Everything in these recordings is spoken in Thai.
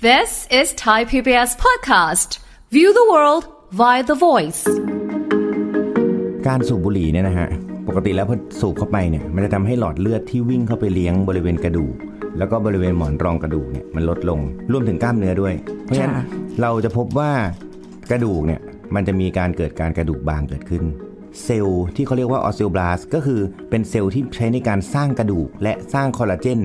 This is Thai PBS podcast. View the world via the voice. การสูบบุหรี่เนี่ยนะฮะ ปกติแล้วพอสูบเข้าไปเนี่ย มันจะทำให้หลอดเลือดที่วิ่งเข้าไปเลี้ยงบริเวณกระดูก แล้วก็บริเวณหมอนรองกระดูกเนี่ย มันลดลง รวมถึงกล้ามเนื้อด้วย เพราะฉะนั้นเราจะพบว่ากระดูกเนี่ย มันจะมีการเกิดการกระดูกบางเกิดขึ้น เซลล์ที่เขาเรียกว่าออสเซลบลาสก็คือเป็นเซลล์ที่ใช้ในการสร้างกระดูกและสร้างคอลลาเจน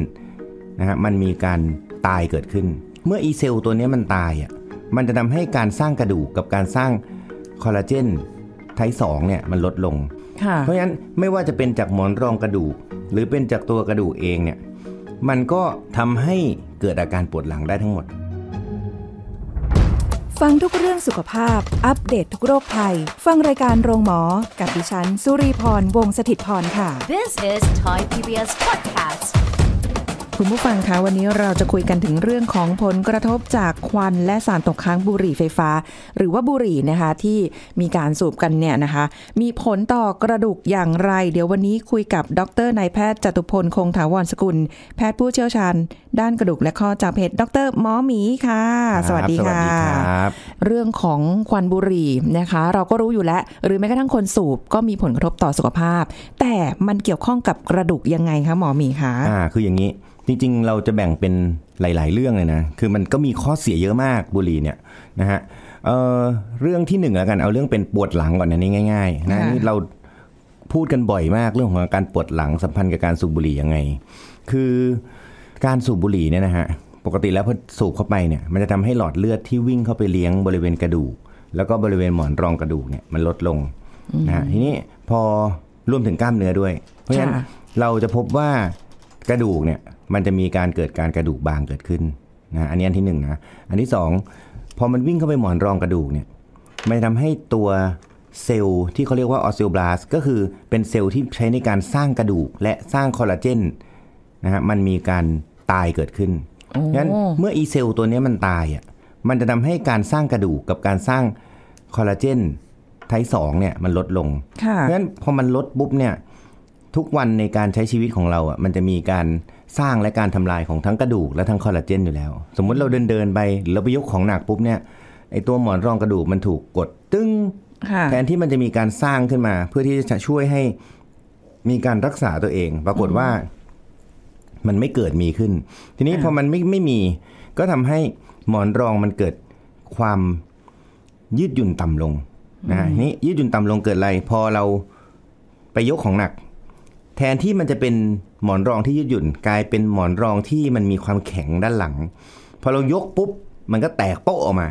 นะฮะมันมีการตายเกิดขึ้นเมื่ออีเซลตัวนี้มันตายอ่ะ มันจะทำให้การสร้างกระดูกกับการสร้างคอลลาเจนไทสองเนี่ยมันลดลง เพราะฉะนั้นไม่ว่าจะเป็นจากหมอนรองกระดูกหรือเป็นจากตัวกระดูกเองเนี่ย มันก็ทำให้เกิดอาการปวดหลังได้ทั้งหมด ฟังทุกเรื่องสุขภาพ อัปเดตททุกโรคภัย ฟังรายการโรงหมอ กับดิฉันสุรีพร วงศิตพรค่ะ This is Thai PBS Podcast คุณผู้ฟังคะวันนี้เราจะคุยกันถึงเรื่องของผลกระทบจากควันและสารตกค้างบุหรี่ไฟฟ้า หรือว่าบุหรี่นะคะ ที่มีการสูบกันเนี่ยนะคะ มีผลต่อกระดูกอย่างไร เดี๋ยววันนี้คุยกับดรนายแพทย์จตุพลคงถาวรสกุล แพทย์ผู้เชี่ยวชาญด้านกระดูกและข้อจากเพจดรหมอหมีค่ะ สวัสดีค่ะ เรื่องของควันบุหรี่นะคะ เราก็รู้อยู่แล้วหรือแม้กระทั่งคนสูบก็มีผลกระทบต่อสุขภาพ แต่มันเกี่ยวข้องกับกระดูกยังไงคะ หมอหมีคะอ่าคืออย่างนี้จริงๆ เราจะแบ่งเป็นหลาย ๆ เรื่องเลยนะ คือมันก็มีข้อเสียเยอะมากบุหรี่เนี่ยนะฮะเเรื่องที่หนึ่งแล้วกัน เอาเรื่องเป็นปวดหลังก่อนนะนี่ง่ายๆนะนี่เราพูดกันบ่อยมากเรื่องของการปวดหลังสัมพันธ์กับการสูบบุหรี่ยังไง คือ การสูบบุหรี่เนี่ยนะฮะปกติแล้วพอสูบเข้าไปเนี่ย มันจะทำให้หลอดเลือดที่วิ่งเข้าไปเลี้ยงบริเวณกระดูกแล้วก็บริเวณหมอนรองกระดูกเนี่ยมันลดลงนะะทีนี้พอรวมถึงกล้ามเนื้อด้วย เพราะฉะนั้นเราจะพบว่ากระดูกเนี่ยมันจะมีการเกิดการกระดูกบางเกิดขึ้นนะอันนี้อันที่หนึ่งนะอันที่สองพอมันวิ่งเข้าไปหมอนรองกระดูกเนี่ยมันทำให้ตัวเซลล์ที่เขาเรียกว่าออสเซลบลาสก็คือเป็นเซลล์ที่ใช้ในการสร้างกระดูกและสร้างคอลลาเจนนะฮะมันมีการตายเกิดขึ้นงั้นเมื่ออีเซลล์ตัวนี้มันตายอ่ะมันจะทำให้การสร้างกระดูกกับการสร้างคอลลาเจนไทป์สองเนี่ยมันลดลงเพราะฉะนั้นพอมันลดปุ๊บเนี่ยทุกวันในการใช้ชีวิตของเราอ่ะมันจะมีการสร้างและการทำลายของทั้งกระดูก และทั้งคอลลาเจนอยู่แล้ว สมมุติเราเดินเดินไปเราไปยกของหนักปุ๊บเนี่ยไอตัวหมอนรองกระดูกมันถูกกดตึง้งแทนที่มันจะมีการสร้างขึ้นมา เพื่อที่จะช่วยให้มีการรักษาตัวเอง ปรากฏว่ามันไม่เกิดมีขึ้น ทีนี้พอมันไม่ไม่มีก็ทำให้หมอนรองมันเกิดความยืดหยุ่นต่ำลงนะนี่ยืดหยุ่นต่ำลงเกิดอะไร พอเราไปยกของหนักแทนที่มันจะเป็นหมอนรองที่ยืดหยุ่น กลายเป็นหมอนรองที่มันมีความแข็งด้านหลัง พอเรายกปุ๊บมันก็แตกโป๊ะออกมา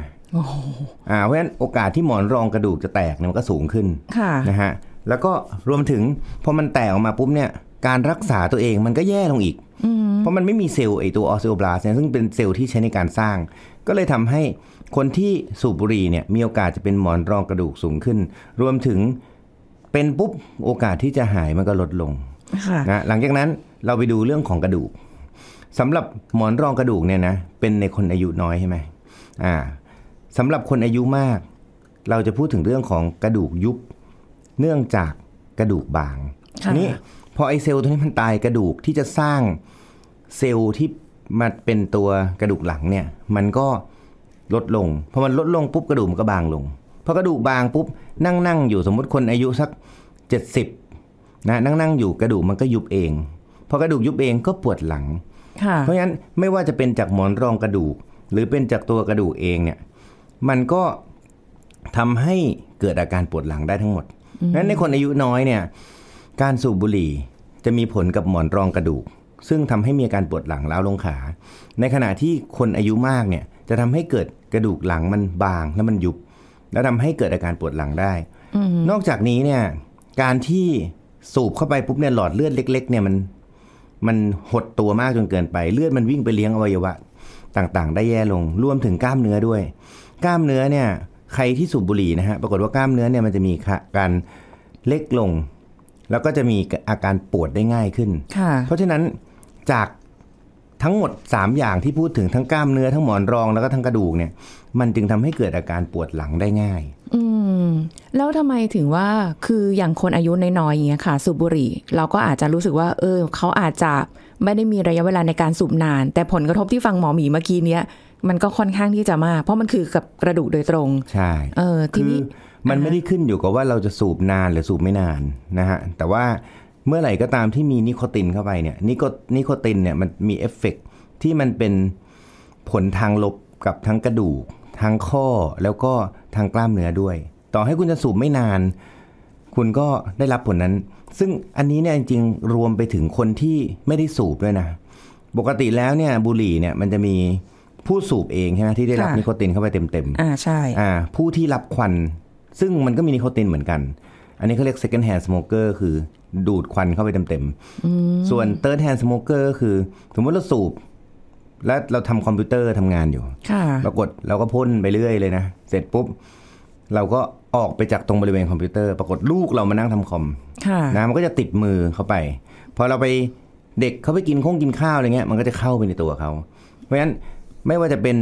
อ่า เพราะฉะนั้นโอกาสที่หมอนรองกระดูกจะแตกเนี่ยมันก็สูงขึ้นะนะฮะแล้วก็รวมถึงพอมันแตกออกมาปุ๊บเนี่ย การรักษาตัวเองมันก็แย่ลงอีกเพราะมันไม่มีเซลล์ไอตัวออสซิโอบลาสเนี่ยซึ่งเป็นเซลล์ที่ใช้ในการสร้าง ก็เลยทำให้คนที่สูบบุหรี่เนี่ย มีโอกาสจะเป็นหมอนรองกระดูกสูงขึ้น รวมถึงเป็นปุ๊บโอกาสที่จะหายมันก็ลดลงนะหลังจากนั้นเราไปดูเรื่องของกระดูก สำหรับหมอนรองกระดูกเนี่ยนะเป็นในคนอายุน้อยใช่ไหมอ่าสำหรับคนอายุมาก เราจะพูดถึงเรื่องของกระดูกยุบเนื่องจากกระดูกบางนี้พอไอเซลล์ตัวนี้มันตายกระดูกที่จะสร้างเซลล์ที่มาเป็นตัวกระดูกหลังเนี่ยมันก็ลดลงพอมันลดลงปุ๊บกระดูกมันก็บางลงพอกระดูกบางปุ๊บนั่งนั่งอยู่สมมติคนอายุสักเจ็ดสิบนะนั่งนั่งอยู่กระดูกมันก็ยุบเอง พอกระดูกยุบเองก็ปวดหลังเพราะฉะนั้นไม่ว่าจะเป็นจากหมอนรองกระดูก หรือเป็นจากตัวกระดูกเองเนี่ย มันก็ทำให้เกิดอาการปวดหลังได้ทั้งหมดนั้นในคนอายุน้อยเนี่ย การสูบบุหรี่จะมีผลกับหมอนรองกระดูก ซึ่งทำให้มีอาการปวดหลังล้าวลงขา ในขณะที่คนอายุมากเนี่ย จะทำให้เกิดกระดูกหลังมันบาง แล้วมันยุบ แล้วทำให้เกิดอาการปวดหลังได้ นอกจากนี้เนี่ยการที่สูบเข้าไปปุ๊บเนี่ยหลอดเลือดเล็กๆเนี่ยมัน มันหดตัวมากจนเกินไป เลือดมันวิ่งไปเลี้ยงอวัยวะต่างๆ ได้แย่ลงรวมถึงกล้ามเนื้อด้วย กล้ามเนื้อเนี่ย ใครที่สูบบุหรี่นะฮะปรากฏว่ากล้ามเนื้อเนี่ยมันจะมีการเล็กลง แล้วก็จะมีอาการปวดได้ง่ายขึ้นเพราะฉะนั้นจากทั้งหมด 3 อย่างที่พูดถึงทั้งกล้ามเนื้อ ทั้งหมอนรองแล้วก็ทั้งกระดูกเนี่ย มันจึงทำให้เกิดอาการปวดหลังได้ง่าย อืมแล้วทำไมถึงว่าคืออย่างคนอายุน้อยๆอย่างเงี้ยค่ะสูบบุหรี่เราก็อาจจะรู้สึกว่าเออเขาอาจจะไม่ได้มีระยะเวลาในการสูบนาน แต่ผลกระทบที่ฟังหมอหมีเมื่อกี้เนี้ยมันก็ค่อนข้างที่จะมากเพราะมันคือกับกระดูกโดยตรงใช่เออทีนี้มันไม่ได้ขึ้นอยู่กับว่าเราจะสูบนานหรือสูบไม่นานนะฮะแต่ว่าเมื่อไหร่ก็ตามที่มีนิโคตินเข้าไปเนี่ยนิโคนิโคตินเนี่ยมันมีเอฟเฟกที่มันเป็นผลทางลบกับทั้งกระดูก ทั้งข้อแล้วก็ทางกล้ามเนื้อด้วยต่อให้คุณจะสูบไม่นาน คุณก็ได้รับผลนั้น ซึ่งอันนี้เนี่ยจริงๆ รวมไปถึงคนที่ไม่ได้สูบด้วยนะปกติแล้วเนี่ยบุหรี่เนี่ยมันจะมีผู้สูบเองใช่ไหมที่ได้รับนิโคตินเข้าไปเต็มๆอ่าใช่ อ่าผู้ที่รับควัน ซึ่งมันก็มีนิโคตินเหมือนกัน อันนี้เขาเรียก second hand smoker คือ ดูดควันเข้าไปเต็มๆส่วน third hand smoker ก็คือ สมมติเราสูบ แล้วเราทำคอมพิวเตอร์ทำงานอยู่ค่ะปรากฏเราก็พ่นไปเรื่อยเลยนะเสร็จปุ๊บ เราก็ออกไปจาก ตรงบริเวณคอมพิวเตอร์ ปรากฏลูกเรามานั่งทำคอมนะมันก็จะติดมือเข้าไปพอเราไปเด็กเขาไปกินข้งกินข้าวอะไรเงี้ยมันก็จะเข้าไปในตัวเขาเพราะฉะนั้นไม่ว่าจะเป็น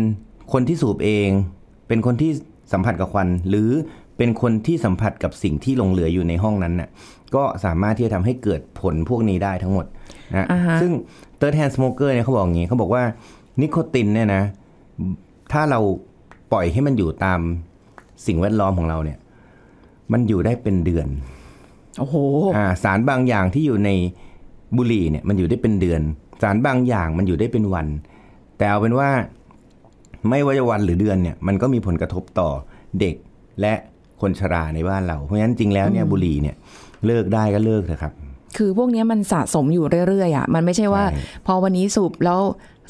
คนที่สูบเอง เป็นคนที่สัมผัสกับควัน หรือเป็นคนที่สัมผัสกับสิ่งที่หลงเหลืออยู่ในห้องนั้นน่ะก็สามารถที่จะทำให้เกิดผลพวกนี้ได้ทั้งหมดนะซึ่ง third hand smoker เนี่ยเขาบอกอย่างนี้เขาบอกว่านิโคตินเนี่ยนะถ้าเราปล่อยให้มันอยู่ตามสิ่งแวดล้อมของเราเนี่ยมันอยู่ได้เป็นเดือน โอ้โหสารบางอย่างที่อยู่ในบุหรี่เนี่ย มันอยู่ได้เป็นเดือน สารบางอย่างมันอยู่ได้เป็นวัน แต่เอาเป็นว่าไม่ว่าจะวันหรือเดือนเนี่ยมันก็มีผลกระทบต่อเด็กและคนชราในบ้านเรา เพราะฉะนั้นจริงแล้วเนี่ยบุหรี่เนี่ยเลิกได้ก็เลิกเถอะครับ คือพวกนี้มันสะสมอยู่เรื่อยๆอ่ะมันไม่ใช่ว่า พอวันนี้สูบแล้ว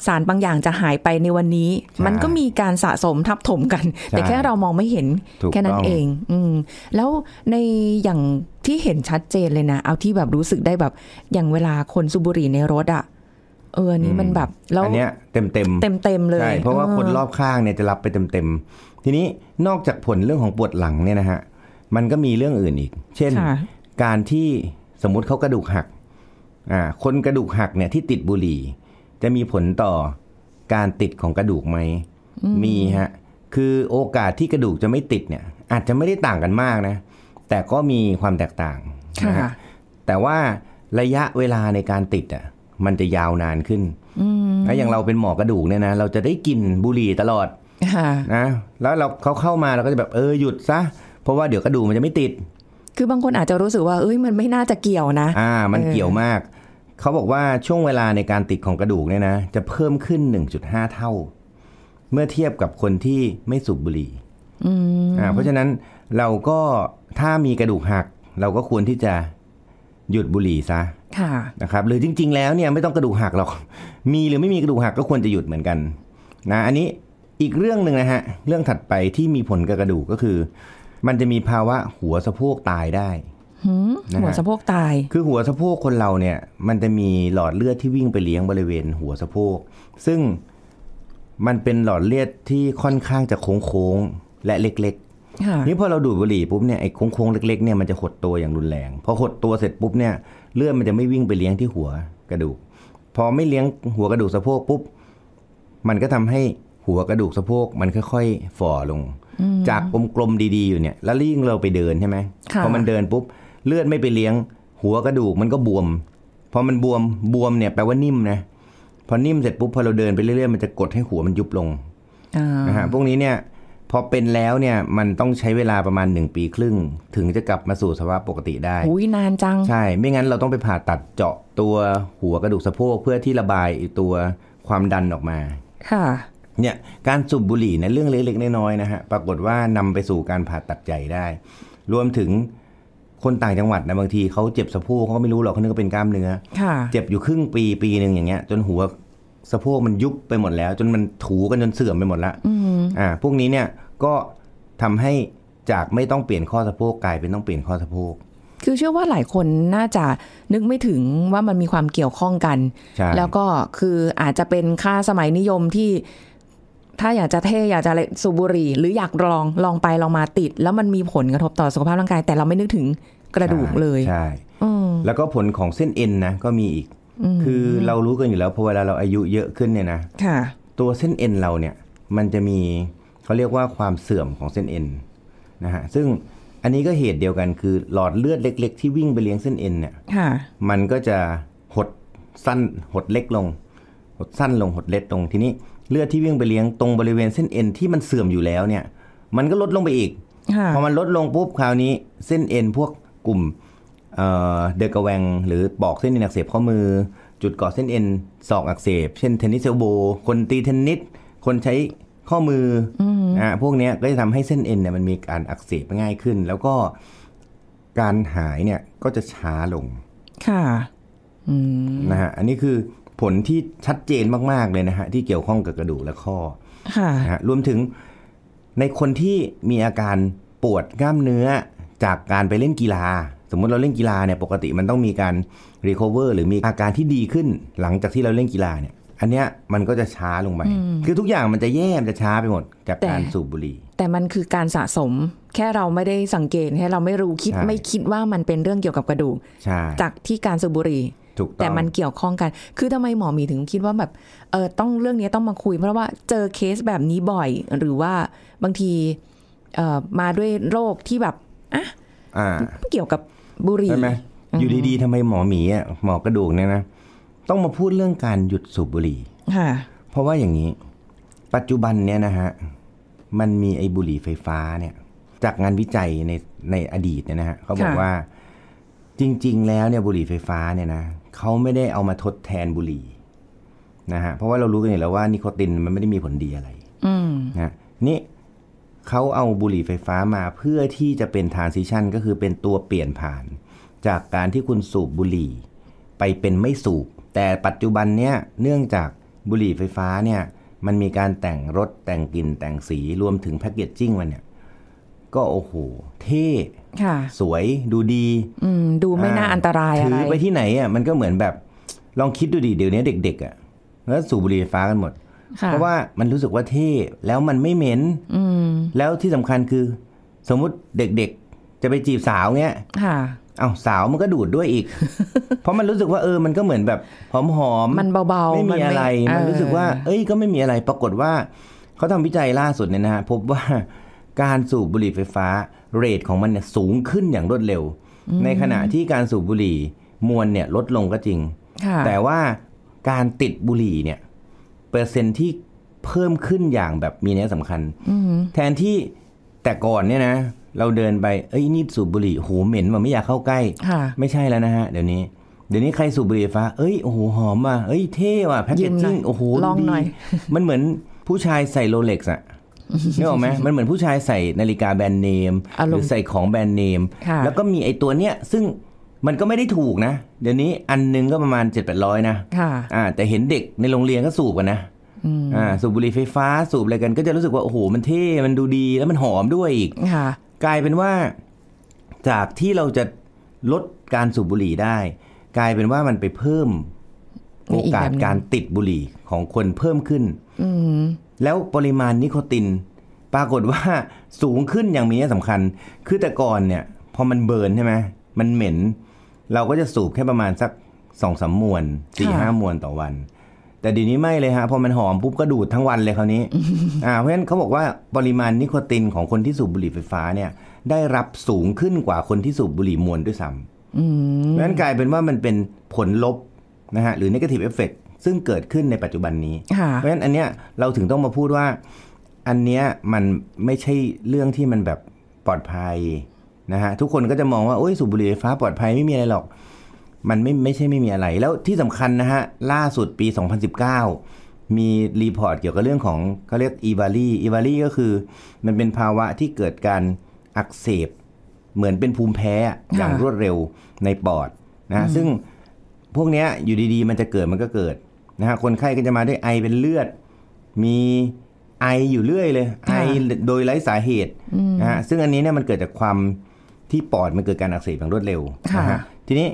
สารบางอย่างจะหายไปในวันนี้ มันก็มีการสะสมทับถมกัน แต่แค่เรามองไม่เห็นแค่นั้นเอง อืแล้วในอย่างที่เห็นชัดเจนเลยนะ เอาที่แบบรู้สึกได้แบบอย่างเวลาคนสูบุรี่ในรถอะเออนนี้มันแบบ แล้วอันเนี้ยเต็มเต็มเต็มเต็มเลย ใช่ เพราะว่าคนรอบข้างเนี่ยจะรับไปเต็มเต็ม ทีนี้นอกจากผลเรื่องของปวดหลังเนี่ยนะฮะ มันก็มีเรื่องอื่นอีก เช่น การที่สมมุติเขากระดูกหัก อ่า คนกระดูกหักเนี่ยที่ติดบุหรี่จะมีผลต่อการติดของกระดูกไหม มีฮะ คือโอกาสที่กระดูกจะไม่ติดเนี่ย อาจจะไม่ได้ต่างกันมากนะ แต่ก็มีความแตกต่างนะฮะแต่ว่าระยะเวลาในการติดอ่ะมันจะยาวนานขึ้นนะอย่างเราเป็นหมอกระดูกเนี่ยนะเราจะได้กินบุหรี่ตลอดนะ แล้วเราเขาเข้ามาเราก็จะแบบเออหยุดซะ เพราะว่าเดี๋ยวกระดูกมันจะไม่ติด คือบางคนอาจจะรู้สึกว่า เอ้ยมันไม่น่าจะเกี่ยวนะ อ่า มันเกี่ยวมากเขาบอกว่าช่วงเวลาในการติดของกระดูกเนี่ยนะจะเพิ่มขึ้น 1.5 เท่า เมื่อเทียบกับคนที่ไม่สูบบุหรี่อ่า เพราะฉะนั้นเราก็ถ้ามีกระดูกหักเราก็ควรที่จะหยุดบุหรี่ซะะนะครับ หรือจริง ๆ แล้วเนี่ยไม่ต้องกระดูกหักหรอกมีหรือไม่มีกระดูกหักก็ควรจะหยุดเหมือนกัน นะอันนี้อีกเรื่องหนึ่งนะฮะ เรื่องถัดไปที่มีผลกับกระดูกก็คือ มันจะมีภาวะหัวสะโพกตายได้หัวสะโพกตาย คือหัวสะโพกคนเราเนี่ย มันจะมีหลอดเลือดที่วิ่งไปเลี้ยงบริเวณ หัวสะโพก ซึ่งมันเป็นหลอดเลือดที่ค่อนข้างจะโค้งๆและเล็กๆ นี่พอเราดูดบุหรี่ปุ๊บเนี่ยไอ้โค้งๆเล็กๆเนี่ยมันจะหดตัวอย่างรุนแรง พอหดตัวเสร็จปุ๊บเนี่ยเลือดมันจะไม่วิ่งไปเลี้ยงที่หัวกระดูก พอไม่เลี้ยงหัวกระดูกสะโพกปุ๊บ มันก็ทำให้หัวกระดูกสะโพก มันค่อยๆฝ่อลงจากกลมๆดีๆอยู่เนี่ยแล้วยิ่งเราไปเดินใช่ไหมพอมันเดินปุ๊บเลือดไม่ไปเลี้ยงหัวกระดูกมันก็บวม พอมันบวมบวมเนี่ย แปลว่านิ่มนะ พอนิ่มเสร็จปุ๊บพอเราเดินไปเรื่อยๆ มันจะกดให้หัวมันยุบลงนะฮะพวกนี้เนี่ย พอเป็นแล้วเนี่ยมันต้องใช้เวลาประมาณหนึ่งปีครึ่ง ถึงจะกลับมาสู่สภาพปกติได้อุ้ยนานจัง ใช่ ไม่งั้นเราต้องไปผ่าตัดเจาะตัวหัวกระดูกสะโพกเพื่อที่ระบายตัวความดันออกมา ค่ะเนี่ยการสูบบุหรี่ในเรื่องเล็กๆน้อยๆนะฮะปรากฏว่านำไปสู่การผ่าตัดใหญ่ได้ รวมถึงคนต่างจังหวัดนะบางทีเขาเจ็บสะโพกเขาก็ไม่รู้หรอกเขาเนื้ว่าเป็นกล้ามเนื้อเจ็บอยู่ครึ่งปีปีหนึ่งอย่างเงี้ยจนหัวสะโพกมันยุบไปหมดแล้ว จนมันถูกันจนเสื่อมไปหมดละอ่าพวกนี้เนี่ยก็ทำให้จากไม่ต้องเปลี่ยนข้อสะโพกกลายเป็นต้องเปลี่ยนข้อสะโพกคือเชื่อว่าหลายคนน่าจะนึกไม่ถึงว่ามันมีความเกี่ยวข้องกัน แล้วก็คืออาจจะเป็นค่าสมัยนิยมที่ถ้าอยากจะเท่อยากจะสูบบุหรี่หรืออยากลองลองไปลองมาติด แล้วมันมีผลกระทบต่อสุขภาพร่างกาย แต่เราไม่นึกถึงกระดูกเลยใช่แล้วก็ผลของเส้นเอ็นนะก็มีอีกคือเรารู้กันอยู่แล้วพอเวลาเราอายุเยอะขึ้นเนี่ยนะค่ะตัวเส้นเอ็นเราเนี่ย มันจะมีเขาเรียกว่าความเสื่อมของเส้นเอ็นนะฮะซึ่งอันนี้ก็เหตุเดียวกันคือหลอดเลือดเล็ก ๆ ที่วิ่งไปเลี้ยงเส้นเอ็นเนี่ยมันก็จะหดสั้นหดเล็กลงหดสั้นลงหดเล็กลงทีนี้เลือดที่วิ่งไปเลี้ยงตรงบริเวณเส้นเอ็นที่มันเสื่อมอยู่แล้วเนี่ย มันก็ลดลงไปอีกพอมันลดลงปุ๊บคราวนี้เส้นเอ็นพวกกลุ่มเดกระแวงหรือปอกเส้นเอ็นอักเสบข้อมือ จุดก่อเส้นเอ็นศอกอักเสบเช่นเทนนิสเซลโบ คนตีเทนนิสคนใช้ข้อมืออ่าพวกนี้ก็จะทำให้เส้นเอ็นเนี่ยมันมีการอักเสบง่ายขึ้น แล้วก็การหายเนี่ยก็จะช้าลงค่ะนะฮะอันนี้คือผลที่ชัดเจนมากๆเลยนะฮะที่เกี่ยวข้องกับกระดูกและข้อคะฮะรวมถึงในคนที่มีอาการปวดกล้ามเนื้อจากการไปเล่นกีฬา สมมติเราเล่นกีฬาเนี่ยปกติมันต้องมีการรีคอเวอร์หรือมีอาการที่ดีขึ้นหลังจากที่เราเล่นกีฬาเนี่ย อันเนี้ยมันก็จะช้าลงไป คือทุกอย่างมันจะแย่ มันจะช้าไปหมด จากการสูบบุหรี่ แต่มันคือการสะสมแค่เราไม่ได้สังเกตแค่เราไม่รู้คิดไม่คิดว่ามันเป็นเรื่องเกี่ยวกับกระดูกจากที่การสูบบุหรี่แต่มันเกี่ยวข้องกัน คือทำไมหมอมีถึงคิดว่าแบบ เออต้องเรื่องนี้ต้องมาคุย เพราะว่าเจอเคสแบบนี้บ่อย หรือว่าบางทีเออมาด้วยโรคที่แบบ อ่ะเกี่ยวกับบุหรี่ ใช่ไหมอยู่ดีๆ ทำไมหมอหมีอ่ะหมอกระดูกเนี่ยนะ ต้องมาพูดเรื่องการหยุดสูบบุหรี่ค่ะเพราะว่าอย่างนี้ ปัจจุบันเนี่ยนะฮะ มันมีไอ้บุหรี่ไฟฟ้าเนี่ย จากงานวิจัยในในอดีตเนี่ยนะฮะเขาบอกว่าจริงๆแล้วเนี่ยบุหรี่ไฟฟ้าเนี่ยนะเขาไม่ได้เอามาทดแทนบุหรี่นะฮะเพราะว่าเรารู้กันอยู่แล้วว่า นิโคตินมันไม่ได้มีผลดีอะไรนะนี่เขาเอาบุหรี่ไฟฟ้ามา เพื่อที่จะเป็นทานซิชันก็คือเป็นตัวเปลี่ยนผ่าน จากการที่คุณสูบบุหรี่ ไปเป็นไม่สูบ แต่ปัจจุบันเนี้ยเนื่องจากบุหรี่ไฟฟ้าเนี่ย มันมีการแต่งรสแต่งกลิ่นแต่งสีรวมถึงแพคเกจจิ้งมันเนี่ย ก็โอ้โหเท่สวยดูดีดูไม่น่าอันตรายอะไรถือไปที่ไหนอ่ะมันก็เหมือนแบบลองคิดดูดิเดี๋ยวนี้เด็กๆอ่ะแล้วสูบบุหรี่ไฟฟ้ากันหมดเพราะว่ามันรู้สึกว่าเท่แล้วมันไม่เหม็นแล้วที่สำคัญคือ สมมุติเด็กๆจะไปจีบสาวเงี้ยเอาสาวมันก็ดูดด้วยอีก เพราะมันรู้สึกว่าเออมันก็เหมือนแบบหอมหอมมันเบาๆไม่มีอะไรมันรู้สึกว่า เอ้ยก็ไม่มีอะไร ปรากฏว่าเขาทำวิจัยล่าสุดเนี่ยนะฮะพบว่าการสูบบุหรี่ไฟฟ้า เรทของมันเนี่ยสูงขึ้นอย่างรวดเร็ว ในขณะที่การสูบบุหรี่มวลเนี่ยลดลงก็จริงแต่ว่า การติดบุหรี่เนี่ย เปอร์เซ็นที่เพิ่มขึ้นอย่างแบบมีนัยสำคัญแทนที่แต่ก่อนเนี่ยนะเราเดินไปเอ้ยนี่สูบบุหรี่โหเหม็นว่าไม่อยากเข้าใกล้ไม่ใช่แล้วนะฮะเดี๋ยวนี้ เดี๋ยวนี้ใครสูบบุหรี่ฟ้าเอ้ยโอ้โหหอมว่ะเอ้ยเท่ว่ะแพ็กเกจจิ้งโอ้โหลองหน่อยมันเหมือนผู้ชายใส่โรเล็กซ์อะนึกออกไหมมันเหมือนผู้ชายใส่นาฬิกาแบรนด์เนม หรือใส่ของแบรนด์เนม แล้วก็มีไอ้ตัวเนี้ยซึ่งมันก็ไม่ได้ถูกนะ เดี๋ยวนี้อันนึงก็ประมาณเจ็ดแปดร้อยนะอ่าแต่เห็นเด็กในโรงเรียนก็สูบกันนะอ่า สูบบุหรี่ไฟฟ้าสูบอะไรกันก็จะรู้สึกว่า โอ้โหมันเท่มันดูดีแล้วมันหอมด้วยอีกกลายเป็นว่าจากที่เราจะลดการสูบบุหรี่ได้ กลายเป็นว่ามันไปเพิ่มโอกาสการติดบุหรี่ของคนเพิ่มขึ้น แล้วปริมาณนิโคติน ปรากฏว่าสูงขึ้นอย่างมีนัยสำคัญ คือแต่ก่อนเนี่ยพอมันเบิร์นใช่ไหมมันเหม็นเราก็จะสูบแค่ประมาณสักสองสามมวนสี่ห้ามวนต่อวัน แต่เดี๋ยวนี้ไม่เลยฮะพอมันหอมปุ๊บก็ดูดทั้งวันเลยคราวนี้อ่าเพราะฉะนั้นเขาบอกว่าปริมาณนิโคตินของคนที่สูบบุหรี่ไฟฟ้าเนี่ย ได้รับสูงขึ้นกว่าคนที่สูบบุหรี่มวนด้วยซ้ำเพราะฉะนั้นกลายเป็นว่ามันเป็นผลลบนะฮะหรือ negative effect ซึ่งเกิดขึ้นในปัจจุบันนี้ เพราะฉะนั้นอันเนี้ยเราถึงต้องมาพูดว่าอันเนี้ยมันไม่ใช่เรื่องที่มันแบบปลอดภัยนะฮะทุกคนก็จะมองว่าโอ้ยสูบบุหรี่ไฟฟ้าปลอดภัยไม่มีอะไรหรอก มันไม่ไม่ใช่ไม่มีอะไร แล้วที่สำคัญนะฮะล่าสุดปี 2019 มีรีพอร์ตเกี่ยวกับเรื่องของเขาเรียกอีวาลีอีวาลีก็คือมันเป็นภาวะที่เกิดการอักเสบ เหมือนเป็นภูมิแพ้อย่างรวดเร็วในปอดนะซึ่งพวกนี้อยู่ดีๆมันจะเกิดมันก็เกิดนะฮะคนไข้ก็จะมาด้วยไอเป็นเลือด มีไออยู่เรื่อยเลย ไอโดยไร้สาเหตุนะฮะซึ่งอันนี้เนี่ยมันเกิดจากความที่ปอดมันเกิดการอักเสบอย่างรวดเร็วนะฮะทีนี้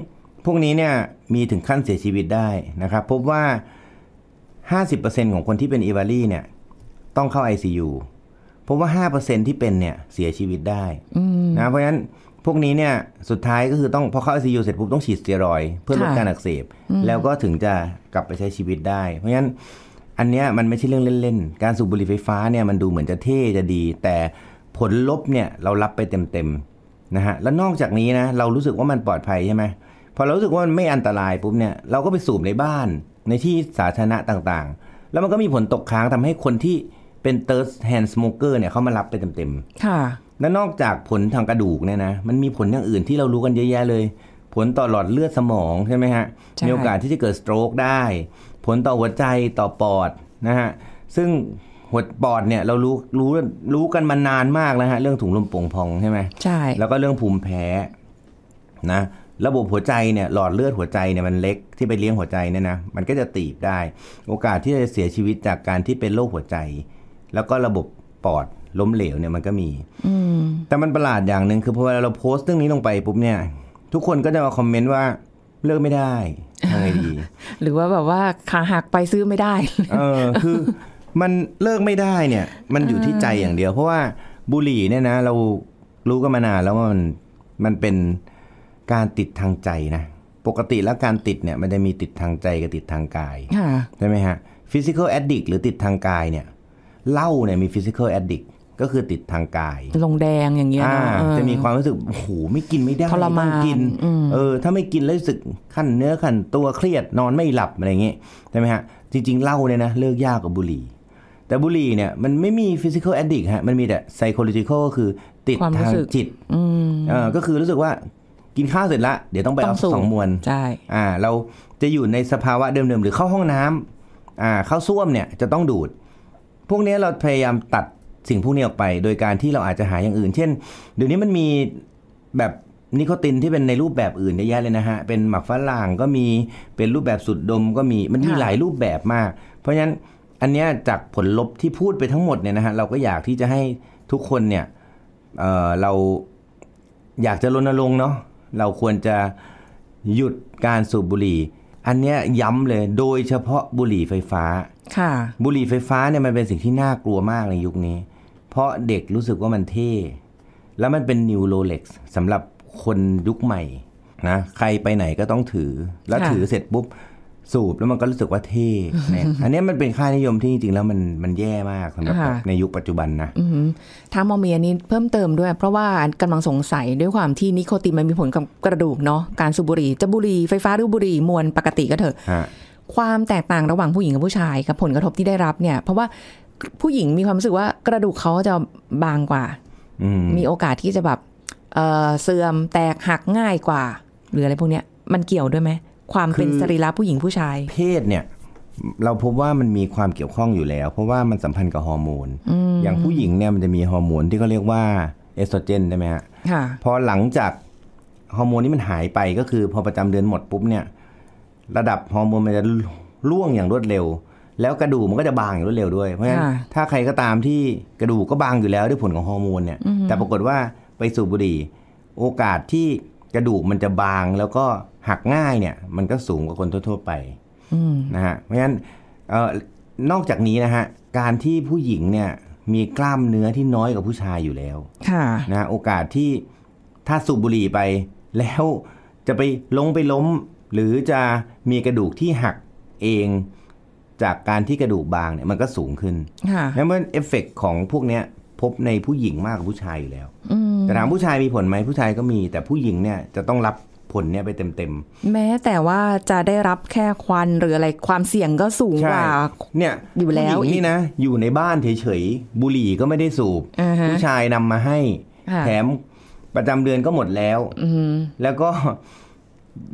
พวกนี้เนี่ยมีถึงขั้นเสียชีวิตได้นะครับพบว่า 50%ของคนที่เป็นอีวารีเนี่ยต้องเข้า ICU พบว่า 5%ที่เป็นเนี่ยเสียชีวิตได้นะเพราะฉะนั้นพวกนี้เนี่ยสุดท้ายก็คือต้องพอเข้าไอซียูเสร็จปุ๊บ ต้องฉีดสเตียรอยเพื่อลดการอักเสบ แล้วก็ถึงจะกลับไปใช้ชีวิตได้เพราะฉะนั้นอันเนี้ยมันไม่ใช่เรื่องเล่นๆ การสูบบุหรี่ไฟฟ้าเนี่ยมันดูเหมือนจะเท่ จะดี แต่ผลลบเนี่ยเรารับไปเต็มๆนะฮะแล้วนอกจากนี้นะ เรารู้สึกว่ามันปลอดภัยใช่ไหมพอเรารู้สึกว่ามันไม่อันตรายปุ๊บเนี่ยเราก็ไปสูบในบ้านในที่สาธารณะต่างๆแล้วมันก็มีผลตกค้างทำให้คนที่เป็น์ส i r น hand smoker เนี่ยเขามารับไปเต็มๆค่ะและนอกจากผลทางกระดูกเนี่ยนะ มันมีผลอย่างอื่นที่เรารู้กันเยอะแยะเลย ผลต่อหลอดเลือดสมองใช่ไหมฮะมีโอกาสที่จะเกิดสโตรกได้ ผลต่อหัวใจต่อปอดนะฮะ ซึ่งหัวปอดเนี่ยเรารู้รู้รู้กันมานานมากแล้วฮะเรื่องถุงลมโป่งพอง ใช่ไหมใช่แล้วก็เรื่องภูมิแพ้นะ ระบบหัวใจเนี่ยหลอดเลือดหัวใจเนี่ยมันเล็กที่ไปเลี้ยงหัวใจเนี่ยนะ มันก็จะตีบได้ โอกาสที่จะเสียชีวิตจากการที่เป็นโรคหัวใจ แล้วก็ระบบปอดล้มเหลวเนี่ยมันก็มี แต่มันประหลาดอย่างหนึ่งคือพอเวลาเราโพสต์เรื่องนี้ลงไปปุ๊บเนี่ย ทุกคนก็จะมาคอมเมนต์ว่า เลิกไม่ได้ทำไงดี หรือว่าแบบว่าขาหักไปซื้อไม่ได้ เออคือมันเลิกไม่ได้เนี่ยมันอยู่ที่ใจอย่างเดียว เพราะว่าบุหรี่เนี่ยนะเรารู้กันมานานแล้วว่ามันมันเป็นการติดทางใจนะปกติแล้วการติดเนี่ยมันจะมีติดทางใจกับติดทางกายใช่ไหมฮะฟิสิกอลแอดดิกหรือติดทางกายเนี่ยเหล้าเนี่ยมีฟิสิกอลแอดดิกก็คือติดทางกาย ลงแดงอย่างเงี้ยจะมีความรู้สึก โอ้โห ไม่กินไม่ได้ทรมานกิน เออ ถ้าไม่กินแล้วรู้สึกขั้นเนื้อขั้นตัวเครียดนอนไม่หลับอะไรเงี้ยใช่ไหมฮะ จริง ๆเหล้าเนี่ยนะ เลิกยากกว่าบุหรี่ แต่บุหรี่เนี่ยมันไม่มี physical addict ฮะ มันมีแต่ psychological คือติดทางจิตเออ ก็คือรู้สึกว่ากินข้าวเสร็จละเดี๋ยวต้องไปเอาสองมวน ใช่ อ่า เราจะอยู่ในสภาวะเดิมๆหรือเข้าห้องน้ำ อ่า เข้าส้วมเนี่ยจะต้องดูด พวกนี้เราพยายามตัดสิ่งพวกนี้ออกไปโดยการที่เราอาจจะหาอย่างอื่น เช่นเดี๋ยวนี้มันมีแบบนิโคตินที่เป็นในรูปแบบอื่นเยอะแยะเลยนะฮะเป็นหมักฝรั่งก็มีเป็นรูปแบบสุดดมก็มี มันมีหลายรูปแบบมาก เพราะฉะนั้นอันเนี้ยจากผลลบที่พูดไปทั้งหมดเนี่ยนะฮะเราก็อยากที่จะให้ทุกคนเนี่ยเเราอยากจะรณรงค์เนาะเราควรจะหยุดการสูบบุหรี่ อันเนี้ยย้ำเลยโดยเฉพาะบุหรี่ไฟฟ้า ค่ะบุหรี่ไฟฟ้าเนี่ยมันเป็นสิ่งที่น่ากลัวมากในยุคนี้พราะเด็กรู้สึกว่ามันเท่แล้วมันเป็นนิวโรเล็กซ์สำหรับคนยุคใหม่นะใครไปไหนก็ต้องถือ แล้วถือเสร็จปุ๊บสูบแล้วมันก็รู้สึกว่าเท่เนี่ยอันนี้มันเป็นค่านิยมที่จริงๆแล้วมันมันแย่มากสำหรับในยุคปัจจุบันนะทางมอเมียนี้เพิ่มเติมด้วย เพราะว่ากำลังสงสัยด้วยความที่นิโคตินมันมีผลกับกระดูกเนาะการสูบบุหรี่จะบุหรี่ไฟฟ้าหรือบุหรี่มวลปกติก็เถอะความแตกต่างระหว่างผู้หญิงกับผู้ชาย กับผลกระทบที่ได้รับเนี่ย เพราะว่าผู้หญิงมีความรู้สึกว่ากระดูกเขาจะบางกว่า มีโอกาสที่จะแบบเเสื่อมแตกหักง่ายกว่า หรืออะไรพวกเนี้ยมันเกี่ยวด้วยไหมความเป็นสรีระผู้หญิงผู้ชาย เพศเนี่ย เราพบว่ามันมีความเกี่ยวข้องอยู่แล้วเพราะว่ามันสัมพันธ์กับฮอร์โมนออย่างผู้หญิงเนี่ยมันจะมีฮอร์โมนที่เขาเรียกว่า เอสโตรเจนใช่ไหมฮะพอหลังจากฮอร์โมนนี้มันหายไปก็คือพอประจำเดือนหมดปุ๊บเนี่ยระดับฮอร์โมนมันจะล่วงอย่างรวดเร็วแล้วกระดูกมันก็จะบางอย่างรวดเร็วด้วย เพราะฉะนั้นถ้าใครก็ตามที่กระดูกก็บางอยู่แล้วด้วยผลของฮอร์โมนเนี่ย แต่ปรากฏว่าไปสูบบุหรี่ โอกาสที่กระดูกมันจะบางแล้วก็หักง่ายเนี่ย มันก็สูงกว่าคนทั่ว ๆ ไปนะฮะ เพราะฉะนั้นนอกจากนี้นะฮะการที่ผู้หญิงเนี่ยมีกล้ามเนื้อที่น้อยกว่าผู้ชายอยู่แล้วนะโอกาสที่ถ้าสูบบุหรี่ไปแล้วจะไปลงไปล้ม หรือจะมีกระดูกที่หักเองจากการที่กระดูกบางเนี่ย มันก็สูงขึ้นแล้วเื่นเอฟเฟกของพวกเนี้ยพบในผู้หญิงมากกว่าผู้ชายอยู่แล้วแต่ถามผู้ชายมีผลไหมผู้ชายก็มี แต่ผู้หญิงเนี่ยจะต้องรับผลเนี่ยไปเต็มๆ แม้แต่ว่าจะได้รับแค่ควันหรืออะไรความเสี่ยงก็สูงกว่า เนี่ยอยู่แล้วนี่นะอยู่ในบ้านเฉยๆบุหรี่ก็ไม่ได้สูบ ผู้ชายนำมาให้ แถมประจำเดือนก็หมดแล้วอแล้วก็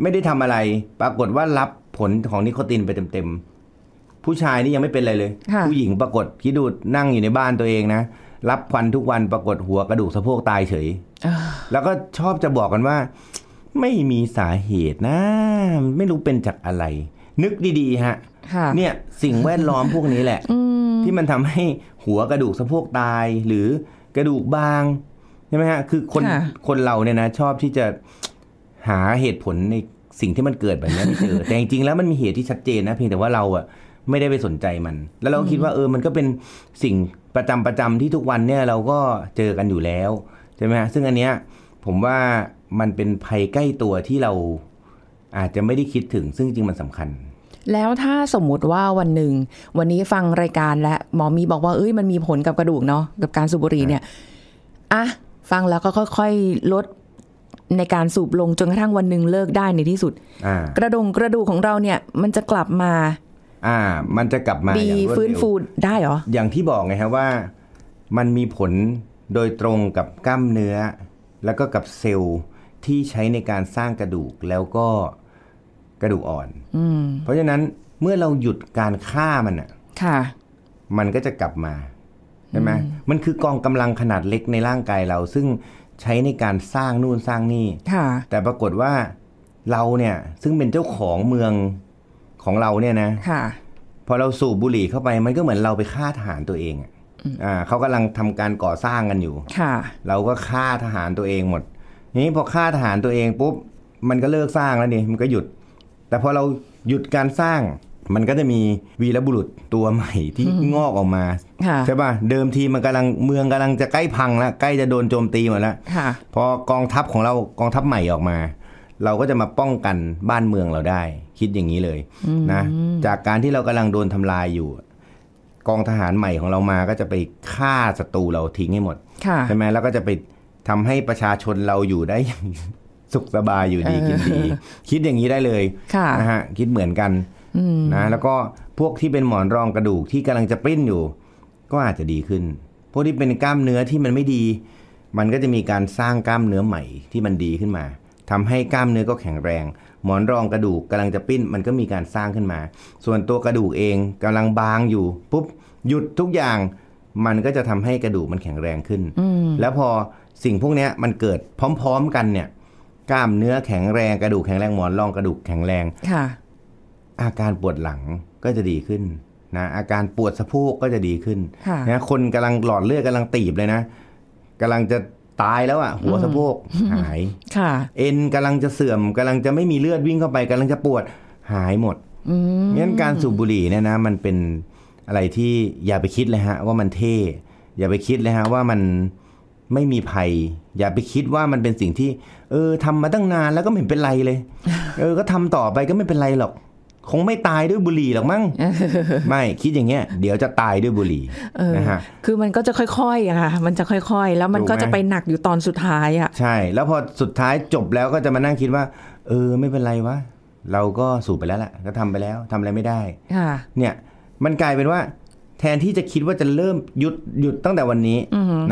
ไม่ได้ทำอะไร ปรากฏว่ารับผลของนิโคตินไปเต็มๆผู้ชายนี่ยังไม่เป็นอะไรเลย ผู้หญิงปรากฏคิดดูนั่งอยู่ในบ้านตัวเองนะ รับควันทุกวันปรากฏ หัวกระดูกสะโพกตายเฉยแล้วก็ชอบจะบอกกันว่า ไม่มีสาเหตุนะ ไม่รู้เป็นจากอะไร นึกดีๆฮะเนี่ยสิ่งแวดล้อมพวกนี้แหละที่มันทำให้หัวกระดูกสะโพกตายหรือกระดูกบาง ใช่ไหมฮะ คือคน คนเราเนี่ยนะชอบที่จะหาเหตุผลในสิ่งที่มันเกิดแบบนี้ไม่เจอแต่จริงๆแล้วมันมีเหตุที่ชัดเจนนะเพียงแต่ว่าเราอะไม่ได้ไปสนใจมัน แล้วเราคิดว่าเออ มันก็เป็นสิ่งประจำประจำที่ทุกวันเนี่ย เราก็เจอกันอยู่แล้วใช่ไหมฮะ ซึ่งอันเนี้ยผมว่ามันเป็นภัยใกล้ตัวที่เรา อาจจะไม่ได้คิดถึงซึ่งจริงมันสำคัญ แล้วถ้าสมมุติว่าวันหนึ่งวันนี้ฟังรายการและ หมอมีบอกว่าเอ้ยมันมีผลกับกระดูกเนาะกับการสูบบุหรี่เนี่ย อ่ะฟังแล้วก็ค่อยๆลดในการสูบลงจนกระทั่งวันหนึ่งเลิกได้ในที่สุดกระดงกระดูกของเราเนี่ย มันจะกลับมา่ามันจะกลับมาดีฟื้นฟูได้เหรอ อย่างที่บอกไงฮะว่ามันมีผลโดยตรงกับกล้ามเนื้อ แล้วก็กับเซลล์ที่ใช้ในการสร้างกระดูกแล้วก็กระดูกอ่อนอเพราะฉะนั้นเมื่อเราหยุดการฆ่ามันอ่ะ่ะมันก็จะกลับมาใช่ไหมมันคือกองกำลังขนาดเล็กในร่างกายเรา ซึ่งใช้ในการสร้างนู่นสร้างนี่ แต่ปรากฏว่าเราเนี่ย ซึ่งเป็นเจ้าของเมืองของเราเนี่ยนะค่ะพอเราสูบบุหรี่เข้าไป มันก็เหมือนเราไปฆ่าทหารตัวเองอ่าเขากำลังทำการก่อสร้างกันอยู่ ค่ะ เราก็ฆ่าทหารตัวเองหมดนี้พอฆ่าทหารตัวเองปุ๊บมันก็เลิกสร้างแล้วนี่มันก็หยุด แต่พอเราหยุดการสร้างมันก็จะมีวีรบุรุษตัวใหม่ที่งอกออกมา ใช่ป่ะ เดิมทีมันกำลังเมืองกำลังจะใกล้พังแล้วใกล้จะโดนโจมตีหมดแล้วพอกองทัพของเรากองทัพใหม่ออกมา เราก็จะมาป้องกันบ้านเมืองเราได้คิดอย่างนี้เลยนะ จากการที่เรากำลังโดนทำลายอยู่ กองทหารใหม่ของเรามาก็จะไปฆ่าศัตรูเราทิ้งให้หมดใช่ไหมแล้ว ก็จะไปทำให้ประชาชนเราอยู่ได้อย่างสุขสบายอยู่ดีกินดี คิดอย่างนี้ได้เลยนะฮะ คิดเหมือนกันนะแล้วก็พวกที่เป็นหมอนรองกระดูกที่กำลังจะปิ้นอยู่ ก็อาจจะดีขึ้น พวกที่เป็นกล้ามเนื้อที่มันไม่ดี มันก็จะมีการสร้างกล้ามเนื้อใหม่ที่มันดีขึ้นมาทำให้กล้ามเนื้อก็แข็งแรง หมอนรองกระดูกกำลังจะปิ้น มันก็มีการสร้างขึ้นมา ส่วนตัวกระดูกเองกำลังบางอยู่ปุ๊บหยุดทุกอย่าง มันก็จะทำให้กระดูกมันแข็งแรงขึ้น แล้วพอสิ่งพวกนี้มันเกิดพร้อม ๆ กันเนี่ย กล้ามเนื้อแข็งแรง กระดูกแข็งแรง หมอนรองกระดูกแข็งแรงค่ะอาการปวดหลังก็จะดีขึ้นนะ อาการปวดสะโพกก็จะดีขึ้นนะ คนกำลังหลอดเลือดกาลังตีบเลยนะกำลังจะตายแล้วอ่ะหัวสะโพกหายค่ะ เอ็นกำลังจะเสื่อม กำลังจะไม่มีเลือดวิ่งเข้าไป กำลังจะปวดหายหมดงั้นการสูบบุหรี่เนี่ยนะ มันเป็นอะไรที่อย่าไปคิดเลยฮะ ว่ามันเท่อย่าไปคิดเลยฮะ ว่ามันไม่มีภัย อย่าไปคิดว่ามันเป็นสิ่งที่ เออทำมาตั้งนานแล้วก็ไม่เป็นไรเลย เออก็ทำต่อไปก็ไม่เป็นไรหรอกคงไม่ตายด้วยบุหรี่หรอกมั้ง ไม่คิดอย่างเงี้ยเดี๋ยวจะตายด้วยบุหรี่นะฮะ คือมันก็จะค่อยๆอะค่ะ มันจะค่อย ๆ แล้วมันก็จะไปหนักอยู่ตอนสุดท้ายอะใช่แล้วพอสุดท้ายจบแล้วก็จะมานั่งคิดว่า เออไม่เป็นไรวะ เราก็สูบไปแล้วล่ะ ก็ทำไปแล้วทำอะไรไม่ได้เนี่ยมันกลายเป็นว่า แทนที่จะคิดว่าจะเริ่ม หยุดหยุดตั้งแต่วันนี้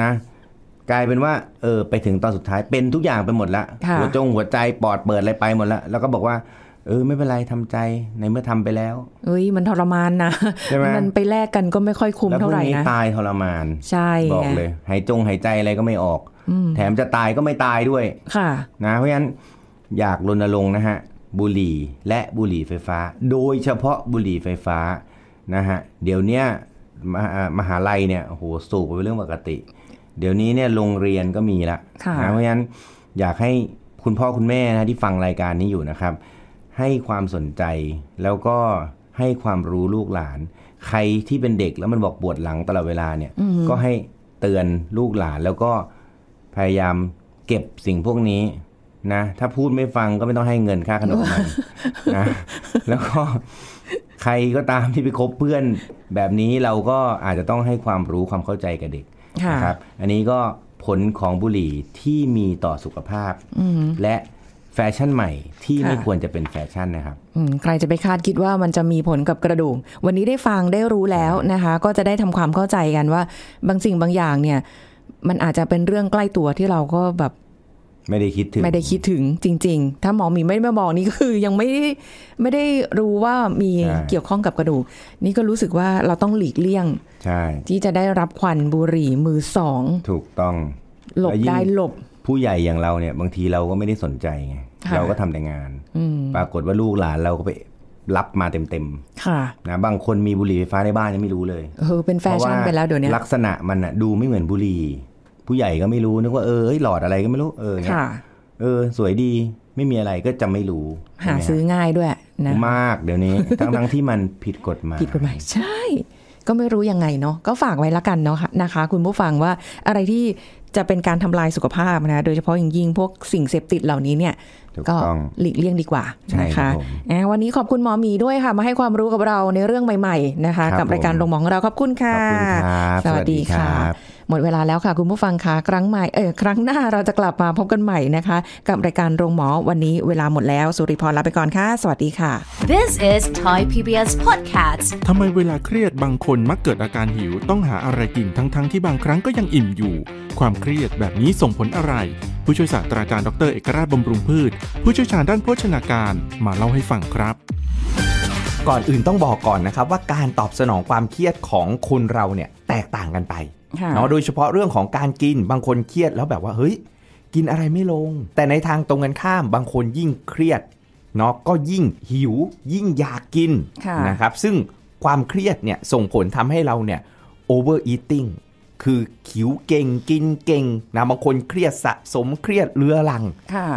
นะ กลายเป็นว่า เออ ไปถึงตอนสุดท้ายเป็นทุกอย่างไปหมดละหัวจงหัวใจปอดเปิดอะไรไปหมดละแล้วก็บอกว่าเออไม่เป็นไรทำใจในเมื่อทำไปแล้ว เอ้ย มันทรมานนะใช่ไหมมันไปแลกกันก็ไม่ค่อยคุ้มเท่าไหร่นะตายทรมาน ใช่บอกเลยหายจงหายใจอะไรก็ไม่ออก แถมจะตายก็ไม่ตายด้วย ค่ะ นะ เพราะฉะนั้นอยากรณรงค์นะฮะบุหรี่และบุหรี่ไฟฟ้า โดยเฉพาะบุหรี่ไฟฟ้านะฮะเดี๋ยวเนี้ยมมหาลัยเนี่ยโหสูบเป็นเรื่องปกติ เดี๋ยวนี้เนี่ยโรงเรียนก็มีละนะเพราะฉะนั้นอยากให้คุณพ่อคุณแม่นะที่ฟังรายการนี้อยู่นะครับให้ความสนใจแล้วก็ให้ความรู้ลูกหลาน ใครที่เป็นเด็ก แล้วมันบอกปวดหลังตลอดเวลาเนี่ย ก็ให้เตือนลูกหลาน แล้วก็พยายามเก็บสิ่งพวกนี้ นะถ้าพูดไม่ฟังก็ไม่ต้องให้เงินค่าขนมันนะแล้วก็ใครก็ตามที่ไปคบเพื่อนแบบนี้เราก็อาจจะต้องให้ความรู้ความเข้าใจกับเด็กนะครับ อันนี้ก็ผลของบุหรี่ที่มีต่อสุขภาพและแฟชั่นใหม่ที่ไม่ควรจะเป็นแฟชั่นนะครับใครจะไปคาดคิดว่ามันจะมีผลกับกระดูก วันนี้ได้ฟังได้รู้แล้วนะคะ ก็จะได้ทำความเข้าใจกันว่า บางสิ่งบางอย่างเนี่ย มันอาจจะเป็นเรื่องใกล้ตัวที่เราก็แบบ ไม่ได้คิดถึงไม่ได้คิดถึงจริง ๆ ถ้าหมอมีไม่ไม้บอกนี่คือ ยังไม่ได้ไม่ได้รู้ว่ามีเกี่ยวข้องกับกระดูก นี่ก็รู้สึกว่าเราต้องหลีกเลี่ยงใช่ที่จะได้รับควันบุหรี่มือสองถูกต้องหลบได้หลบผู้ใหญ่อย่างเราเนี่ยบางทีเราก็ไม่ได้สนใจไงเราก็ทำแต่งานปรากฏว่าลูกหลานเราก็ไป รับมาเต็มๆนะบางคนมีบุหรี่ไฟฟ้าในบ้านยังไม่รู้เลยเออเป็นแฟชั่นไปแล้วเดี๋ยวนี้ ลักษณะมันอะดูไม่เหมือนบุหรี่ ผู้ใหญ่ก็ไม่รู้ นึกว่าเออหลอดอะไรก็ไม่รู้ เออเออ สวยดีไม่มีอะไรก็จะไม่รู้ หาซื้อง่ายด้วย นะ มากเดี๋ยวนี้ทั้งทั้งที่มันผิดกฎหมายผิดกฎหมายใช่ก็ไม่รู้ยังไงเนาะก็ฝากไว้ละกันเนาะนะคะ คุณผู้ฟังว่าอะไรที่จะเป็นการทำลายสุขภาพนะ โดยเฉพาะอย่างยิ่งพวกสิ่งเสพติดเหล่านี้เนี่ย ก็หลีกเลี่ยงดีกว่านะคะวันนี้ขอบคุณหมอหมีด้วยค่ะ มาให้ความรู้กับเราในเรื่องใหม่ ๆนะคะ กับรายการลงมองเราขอบคุณค่ะ สวัสดีค่ะหมดเวลาแล้วค่ะ คุณผู้ฟังคะครั้งใหม่เออครั้งหน้าเราจะกลับมาพบกันใหม่นะคะ กับรายการโรงหมอวันนี้เวลาหมดแล้ว สุริพรลาไปก่อนค่ะ สวัสดีค่ะ This is Thai PBS Podcast ทำไมเวลาเครียดบางคนมักเกิดอาการหิว ต้องหาอะไรกินทั้งๆทที่บางครั้งก็ยังอิ่มอยู่ ความเครียดแบบนี้ส่งผลอะไร ผู้ช่วยศาสตราจารย์ดรเอกราชบำรุงพืช ผู้เชี่ยวชาญด้านโภชนาการมาเล่าให้ฟังครับ ก่อนอื่นต้องบอกก่อนนะครับว่าการตอบสนองความเครียดของคนเราเนี่ยแตกต่างกันไปเนาะโดยเฉพาะเรื่องของการกินบางคนเครียดแล้วแบบว่าเฮ้ย กินอะไรไม่ลง แต่ในทางตรงกันข้ามบางคนยิ่งเครียดเนาะก็ยิ่งหิวยิ่งอยากกินนะครับซึ่งความเครียดเนี่ยส่งผลทำให้เราเนี่ย overeating คือขิวเก่ง กินเก่งนะบางคนเครียดสะสมเครียดเรื้อรัง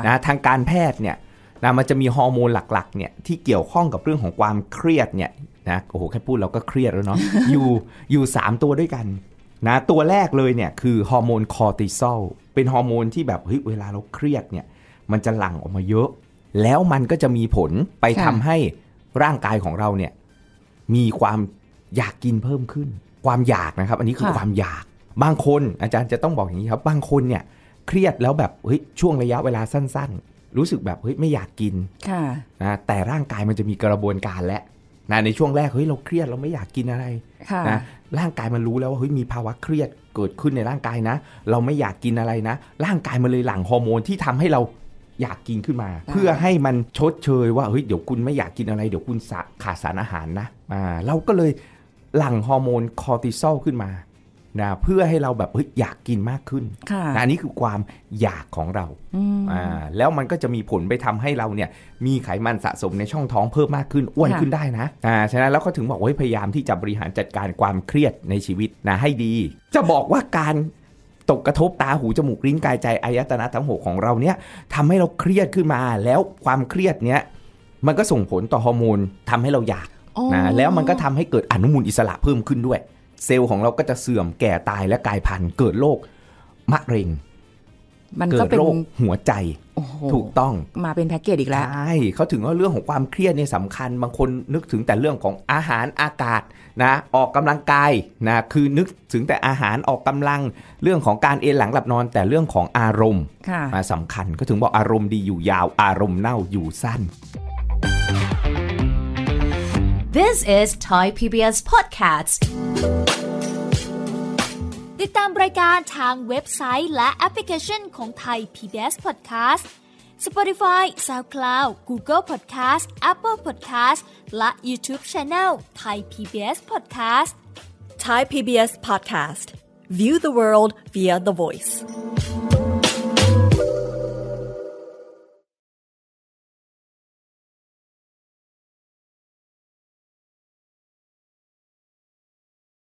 นะทางการแพทย์เนี่ยนะมันจะมีฮอร์โมนหลักๆเนี่ยที่เกี่ยวข้องกับเรื่องของความเครียดเนี่ยนะโอ้โหแค่พูดเราก็เครียดแล้วเนาะอยู่อยู่3ตัวด้วยกันนะตัวแรกเลยเนี่ยคือฮอร์โมนคอร์ติซอลเป็นฮอร์โมนที่แบบเฮ้ยเวลาเราเครียดเนี่ยมันจะหลั่งออกมาเยอะ แล้วมันก็จะมีผลไปทำให้ร่างกายของเราเนี่ยมีความอยากกินเพิ่มขึ้น ความอยากนะครับอันนี้คือความอยาก บางคนอาจารย์จะต้องบอกอย่างนี้ครับ บางคนเนี่ยเครียดแล้วแบบเฮ้ยช่วงระยะเวลาสั้น ๆ รู้สึกแบบเฮ้ยไม่อยากกินะนะแต่ร่างกายมันจะมีกระบวนการและนะในช่วงแรกเฮ้ยเราเครียดเราไม่อยากกินอะไรนะร่างกายมันรู้แล้วว่าเฮ้ยมีภาวะเครียดเกิดขึ้นในร่างกายนะ เราไม่อยากกินอะไรนะร่างกายมันเลยหลั่งฮอร์โมนที่ทำให้เราอยากกินขึ้นมาเพื่อให้มันชดเชยว่าเฮ้ยเดี๋ยวคุณไม่อยากกินอะไร เดี๋ยวคุณขาดสารอาหารนะอ่าเราก็เลยหลั่งฮอร์โมนคอร์ติซอลขึ้นมานะเพื่อให้เราแบบอยากกินมากขึ้นนะอันนี้คือความอยากของเราอ่าแล้วมันก็จะมีผลไปทำให้เราเนี่ยมีไขมันสะสมในช่องท้องเพิ่มมากขึ้น อ้วนขึ้นได้นะอ่าฉะนั้นแล้วก็ถึงบอกว่าพยายามที่จะบริหารจัดการความเครียดในชีวิตนะให้ดี จะบอกว่าการตกกระทบตาหูจมูกลิ้นกายใจอายตนะทั้งหกของเราเนี่ยทำให้เราเครียดขึ้นมา แล้วความเครียดเนี้ยมันก็ส่งผลต่อฮอร์โมนทำให้เราอยากนะแล้วมันก็ทำให้เกิดอนุมูลอิสระเพิ่มขึ้นด้วยเซลล์ของ เรา ก็จะเสื่อมแก่ตายและกลายพันธุ์เกิดโรคมะเร็ง มันก็เป็นโรคหัวใจถูกต้องมาเป็นแพ็กเกจอีกแล้วใช่เขาถึงว่าเรื่องของความเครียดเนี่ยสำคัญ บางคนนึกถึงแต่เรื่องของอาหารอากาศนะออกกำลังกายนะคือนึกถึงแต่อาหารออกกำลังเรื่องของการเอนหลังหลับนอนแต่เรื่องของอารมณ์มาสำคัญก็ถึงบอกอารมณ์ดีอยู่ยาวอารมณ์เน่าอยู่สั้น This is Thai PBS Podcasts ติดตามรายการทางเว็บไซต์และแอปพลิเคชันของ Thai PBS Podcast Spotify SoundCloud Google Podcast Apple Podcast และ YouTube Channel Thai PBS Podcast Thai PBS Podcast View the world via the voice